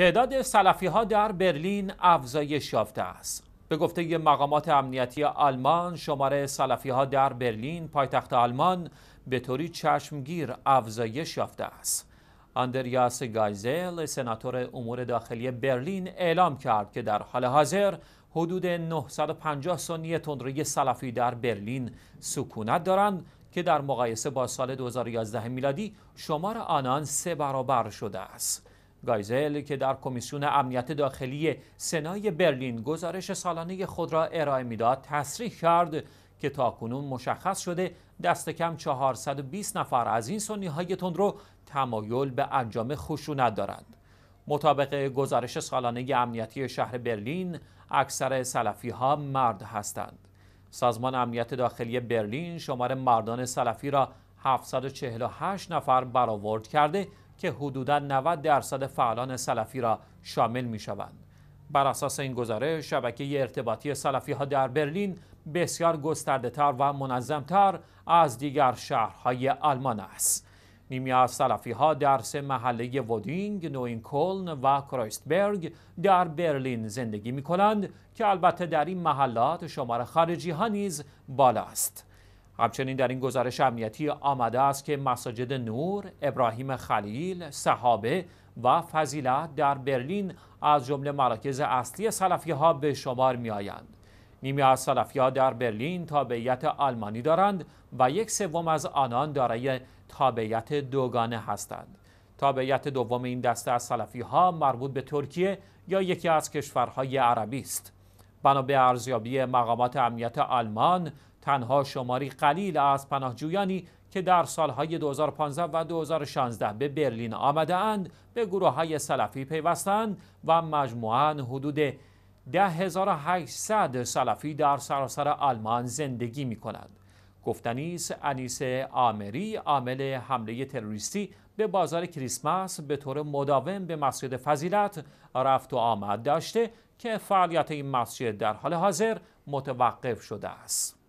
تعداد سلفی ها در برلین افزایش یافته است. به گفته مقامات امنیتی آلمان شماره سلفی ها در برلین پایتخت آلمان به طوری چشمگیر افزایش یافته است. آندریاس گایزل سناتور امور داخلی برلین اعلام کرد که در حال حاضر حدود 950 سنی تندروی سلفی در برلین سکونت دارند که در مقایسه با سال 2011 میلادی شمار آنان سه برابر شده است. گایزل که در کمیسیون امنیت داخلی سنای برلین گزارش سالانه خود را ارائه میداد تصریح کرد که تاکنون مشخص شده دست کم 420 نفر از این سنی های تندرو تمایل به انجام خشونت دارند مطابق گزارش سالانه امنیتی شهر برلین اکثر سلفی ها مرد هستند سازمان امنیت داخلی برلین شمار مردان سلفی را 748 نفر برآورد کرده که حدوداً 90 درصد فعالان سلفی را شامل می شوند. بر اساس این گزارش شبکه ارتباطی سلفی ها در برلین بسیار گسترده تر و منظم تر از دیگر شهرهای آلمان است. نیمی از سلفی ها در سه محله ودینگ، نوین و کرویستبرگ در برلین زندگی می کنند که البته در این محلات شمار خارجی ها نیز بالا است. همچنین در این گزارش امنیتی آمده است که مساجد نور، ابراهیم خلیل، صحابه و فضیلت در برلین از جمله مراکز اصلی سلفی ها به شمار می آیند. نیمی از سلفی ها در برلین تابعیت آلمانی دارند و یک سوم از آنان دارای تابعیت دوگانه هستند. تابعیت دوم این دسته از سلفی ها مربوط به ترکیه یا یکی از کشورهای عربی است. بنا به ارزیابی مقامات امنیت آلمان تنها شماری قلیل از پناهجویانی که در سالهای 2015 و 2016 به برلین آمده اند به گروه های سلفی پیوستند و مجموعاً حدود 10800 سلفی در سراسر آلمان زندگی می کنند. گفتنی انیس آمری عامل حمله تروریستی به بازار کریسمس به طور مداوم به مسجد فضیلت رفت و آمد داشته که فعالیت این مسجد در حال حاضر متوقف شده است.